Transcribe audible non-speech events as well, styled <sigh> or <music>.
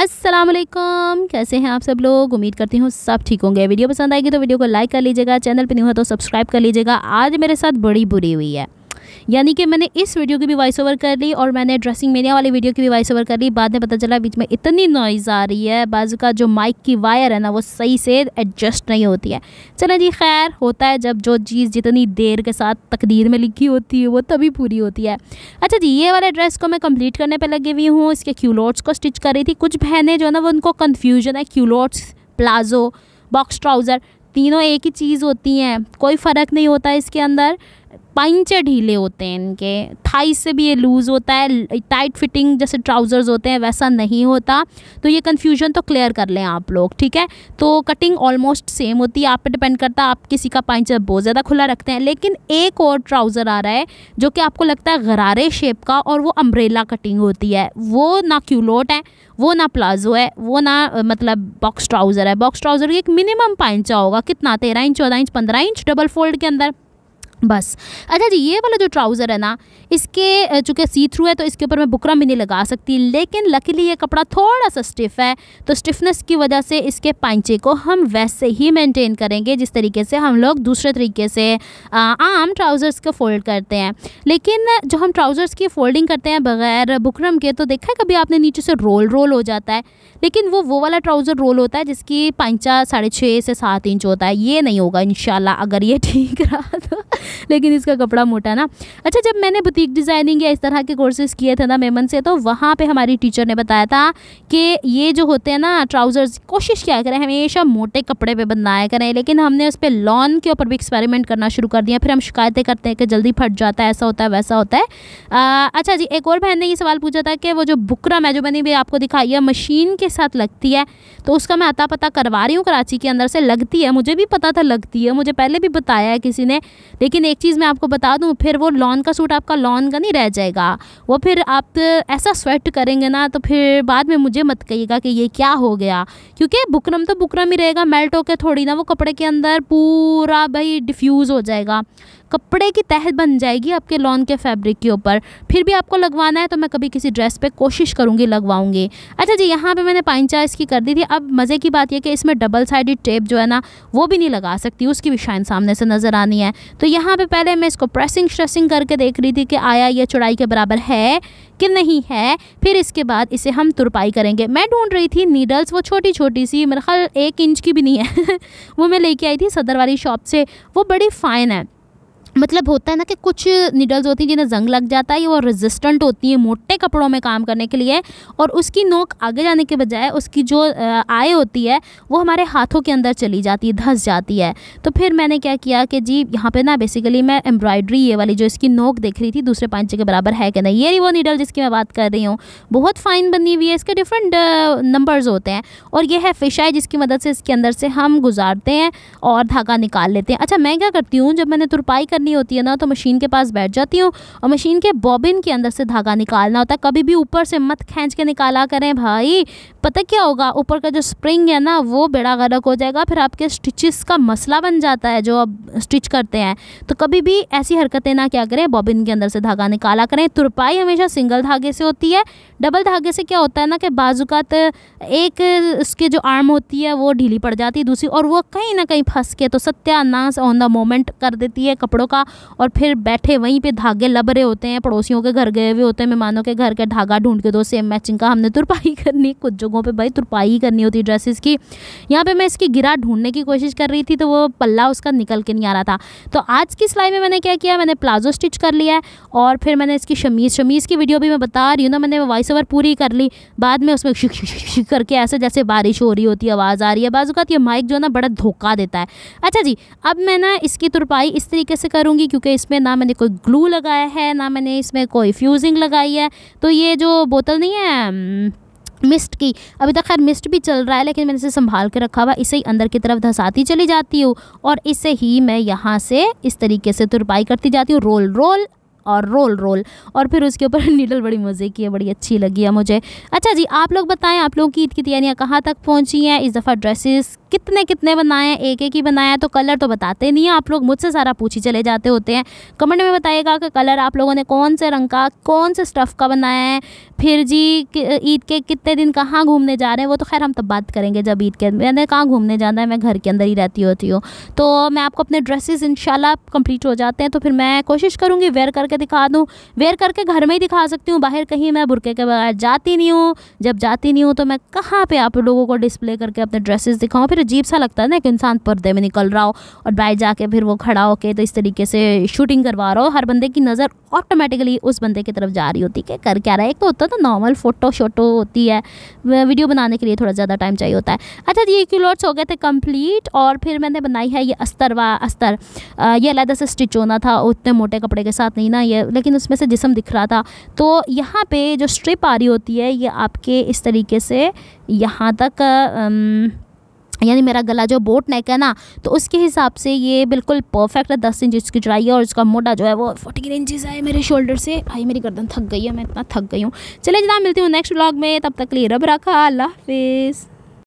असलम कैसे हैं आप सब लोग उम्मीद करती हूँ सब ठीक होंगे वीडियो पसंद आएगी तो वीडियो को लाइक कर लीजिएगा चैनल पर नहीं हुआ तो सब्सक्राइब कर लीजिएगा आज मेरे साथ बड़ी बुरी हुई है यानी कि मैंने इस वीडियो की भी वॉइस ओवर कर ली और मैंने ड्रेसिंग मेरिया वाली वीडियो की भी वॉइस ओवर कर ली बाद में पता चला बीच में इतनी नॉइज़ आ रही है बाजू का जो माइक की वायर है ना वो सही से एडजस्ट नहीं होती है चलें जी खैर होता है जब जो चीज़ जितनी देर के साथ तकदीर में लिखी होती है वो तभी पूरी होती है अच्छा जी ये वाला ड्रेस को मैं कंप्लीट करने पर लगी हुई हूँ इसके क्यूलोट्स को स्टिच कर रही थी कुछ बहनें जो है ना वो उनको कन्फ्यूजन है क्यूलोट्स प्लाजो बॉक्स ट्राउज़र तीनों एक ही चीज़ होती हैं कोई फ़र्क नहीं होता इसके अंदर पंच ढीले होते हैं इनके थाई से भी ये लूज़ होता है टाइट फिटिंग जैसे ट्राउज़र्स होते हैं वैसा नहीं होता तो ये कन्फ्यूजन तो क्लियर कर लें आप लोग ठीक है तो कटिंग ऑलमोस्ट सेम होती है आप पे डिपेंड करता है आप किसी का पंचर बहुत ज़्यादा खुला रखते हैं लेकिन एक और ट्राउज़र आ रहा है जो कि आपको लगता है गरारे शेप का और वो अम्ब्रेला कटिंग होती है वो ना क्यूलोट है वो ना प्लाजो है वो ना मतलब बॉक्स ट्राउज़र है बॉक्स ट्राउज़र की एक मिनिमम पंचा होगा कितना तेरह इंच चौदह इंच पंद्रह इंच डबल फोल्ड के अंदर बस अच्छा जी ये वाला जो ट्राउज़र है ना इसके चूँकि सी थ्रू है तो इसके ऊपर मैं बुकरम भी नहीं लगा सकती लेकिन लकीली ये कपड़ा थोड़ा सा स्टिफ है तो स्टिफनेस की वजह से इसके पैंचे को हम वैसे ही मेंटेन करेंगे जिस तरीके से हम लोग दूसरे तरीके से आम ट्राउज़र्स को फोल्ड करते हैं लेकिन जो हम ट्राउज़र्स की फोल्डिंग करते हैं बगैर बुकरम के तो देखा है कभी आपने नीचे से रोल रोल हो जाता है लेकिन वो वो वाला ट्राउज़र रोल होता है जिसकी पैंचा साढ़े छः से सात इंच होता है ये नहीं होगा इन अगर ये <laughs> ठीक रहा तो लेकिन इसका कपड़ा मोटा ना अच्छा जब मैंने बुटीक डिज़ाइनिंग या इस तरह के कोर्सेज़ किए थे ना मेमन से तो वहाँ पर हमारी टीचर ने बताया था कि ये जो होते हैं ना ट्राउज़र्स कोशिश क्या करें हमेशा मोटे कपड़े पर बनाया करें लेकिन हमने उस पर लॉन के ऊपर भी एक्सपेरिमेंट करना शुरू कर दिया फिर हम शिकायतें करते हैं कि जल्दी फट जाता है ऐसा होता है वैसा होता है अच्छा जी एक और बहन ने ये सवाल पूछा था कि वो जो बुकरा मैं जो मैंने भी आपको दिखाई है मशीन के साथ लगती है तो उसका मैं आता पता करवा रही हूँ कराची के अंदर से लगती है मुझे भी पता था लगती है मुझे पहले भी बताया है किसी ने लेकिन लेकिन एक चीज़ मैं आपको बता दूँ फिर वो लॉन का सूट आपका लॉन का नहीं रह जाएगा वो फिर आप ऐसा स्वेट करेंगे ना तो फिर बाद में मुझे मत कहिएगा कि ये क्या हो गया क्योंकि बुकरम तो बुकरम ही रहेगा मेल्ट होकर थोड़ी ना वो कपड़े के अंदर पूरा भाई डिफ्यूज़ हो जाएगा कपड़े की तह बन जाएगी आपके लॉन के फैब्रिक के ऊपर फिर भी आपको लगवाना है तो मैं कभी किसी ड्रेस पे कोशिश करूँगी लगवाऊँगी अच्छा जी यहाँ पे मैंने पाइंचा इसकी कर दी थी अब मज़े की बात यह कि इसमें डबल साइडेड टेप जो है ना वो भी नहीं लगा सकती उसकी भी शाइन सामने से नज़र आनी है तो यहाँ पर पहले मैं इसको प्रेसिंग श्रेसिंग करके देख रही थी कि आया ये चौड़ाई के बराबर है कि नहीं है फिर इसके बाद इसे हम तुरपाई करेंगे मैं ढूंढ रही थी नीडल्स वो छोटी छोटी सी मेरे ख्याल एक इंच की भी नहीं है <laughs> वो मैं लेके आई थी सदर वाली शॉप से वो बड़ी फ़ाइन है मतलब होता है ना कि कुछ निडल्स होती हैं जिन्हें जंग लग जाता है वो रेजिस्टेंट होती हैं मोटे कपड़ों में काम करने के लिए और उसकी नोक आगे जाने के बजाय उसकी जो आय होती है वो हमारे हाथों के अंदर चली जाती है धंस जाती है तो फिर मैंने क्या किया कि जी यहाँ पे ना बेसिकली मैं एम्ब्रॉयडरी ये वाली जो इसकी नोक देख रही थी दूसरे पाँच के बराबर है कि नहीं ये वो निडल जिसकी मैं बात कर रही हूँ बहुत फाइन बनी हुई है इसके डिफरेंट नंबर्स होते हैं और ये है फिश आई जिसकी मदद से इसके अंदर से हम गुजारते हैं और धागा निकाल लेते हैं अच्छा मैं क्या करती हूँ जब मैंने तुरपाई कर करनी होती है ना तो मशीन के पास बैठ जाती हूँ और मशीन के बॉबिन के अंदर से धागा निकालना होता है कभी भी ऊपर से मत खींच के निकाला करें भाई पता क्या होगा ऊपर का जो स्प्रिंग है ना वो बेड़ा गर्क हो जाएगा फिर आपके स्टिचेस का मसला बन जाता है जो आप स्टिच करते हैं तो कभी भी ऐसी हरकतें ना क्या करें बॉबिन के अंदर से धागा निकाला करें तुरपाई हमेशा सिंगल धागे से होती है डबल धागे से क्या होता है ना कि बाजूकात एक उसके जो आर्म होती है वो ढीली पड़ जाती है दूसरी और वो कहीं ना कहीं फंस के तो सत्यानाश ऑन द मोमेंट कर देती है कपड़ों का और फिर बैठे वहीं पे धागे लब रहे होते हैं पड़ोसियों के घर गए हुए होते हैं मेहमानों के घर के धागा ढूंढ के दो सेम मैचिंग का हमने तुरपाई <laughs> करनी कुछ जगहों पर भाई तुरपाई करनी होती ड्रेसेस की यहाँ पर मैं इसकी गिरा ढूंढने की कोशिश कर रही थी तो वो पल्ला उसका निकल के नहीं आ रहा था तो आज की सिलाई में मैंने क्या किया मैंने प्लाजो स्टिच कर लिया है और फिर मैंने इसकी शमीज़ शमीज़ की वीडियो भी मैं बता रही हूँ ना मैंने वॉइस ओवर पूरी कर ली बाद में उसमें शिक शिक शिक करके ऐसे जैसे बारिश हो रही होती है आवाज़ आ रही है बाजू का तो ये माइक जो है ना बड़ा धोखा देता है अच्छा जी अब मैं ना इसकी तुरपाई इस तरीके से कर करूँगी क्योंकि इसमें ना मैंने कोई ग्लू लगाया है ना मैंने इसमें कोई फ्यूजिंग लगाई है तो ये जो बोतल नहीं है मिस्ट की अभी तक खैर मिस्ट भी चल रहा है लेकिन मैंने इसे संभाल के रखा हुआ इसे ही अंदर की तरफ धसाती चली जाती हूँ और इसे ही मैं यहाँ से इस तरीके से तुरपाई करती जाती हूँ रोल रोल और रोल रोल और फिर उसके ऊपर <laughs> नीडल बड़ी मज़े की है बड़ी अच्छी लगी है मुझे अच्छा जी आप लोग बताएं आप लोगों की ईद की तैयारियाँ कहाँ तक पहुँची हैं इस दफ़ा ड्रेसेस कितने कितने बनाए हैं एक एक ही बनाया तो कलर तो बताते नहीं हैं आप लोग मुझसे सारा पूछी चले जाते होते हैं कमेंट में बताइएगा कि कलर आप लोगों ने कौन से रंग का कौन से स्टफ़ का बनाया है फिर जी ईद के कितने दिन कहाँ घूमने जा रहे हैं वो तो खैर हम तब बात करेंगे जब ईद के मैंने कहाँ घूमने जाना है मैं घर के अंदर ही रहती होती हूँ तो मैं आपको अपने ड्रेसेस इन कम्प्लीट हो जाते हैं तो फिर मैं कोशिश करूँगी वेयर करके करके दिखा दूँ वेयर करके घर में ही दिखा सकती हूँ बाहर कहीं मैं बुरके के बगैर जाती नहीं हूँ जब जाती नहीं हूँ तो मैं कहाँ पर आप लोगों को डिस्प्ले करके अपने ड्रेसेस दिखाऊँ फिर अजीब सा लगता है ना कि इंसान पर्दे में निकल रहा हो और बाहर जाके फिर वो खड़ा होके तो इस तरीके से शूटिंग करवा रहा हो हर बंदे की नज़र ऑटोमेटिकली उस बंदे की तरफ जा रही होती है कर क्या रहा है एक तो होता है तो नॉर्मल फ़ोटो शोटो होती है वीडियो बनाने के लिए थोड़ा ज़्यादा टाइम चाहिए होता है अच्छा ये क्यूलॉट्स हो गए थे कंप्लीट और फिर मैंने बनाई है ये अस्तर वा अस्तर आ, ये अलहदा से स्टिच होना था उतने मोटे कपड़े के साथ नहीं ना ये लेकिन उसमें से जिसम दिख रहा था तो यहाँ पे जो स्ट्रिप आ रही होती है ये आपके इस तरीके से यहाँ तक यानी मेरा गला जो बोट नेक है ना तो उसके हिसाब से ये बिल्कुल परफेक्ट है दस इंच की चढ़ाई है और इसका मोटा जो है वो फोर्टीन इंचज़ है मेरे शोल्डर से भाई मेरी गर्दन थक गई है मैं इतना थक गई हूँ चले जनाब मिलती हूँ नेक्स्ट ब्लॉग में तब तक के लिए रब रखा अल्लाह हाफिज़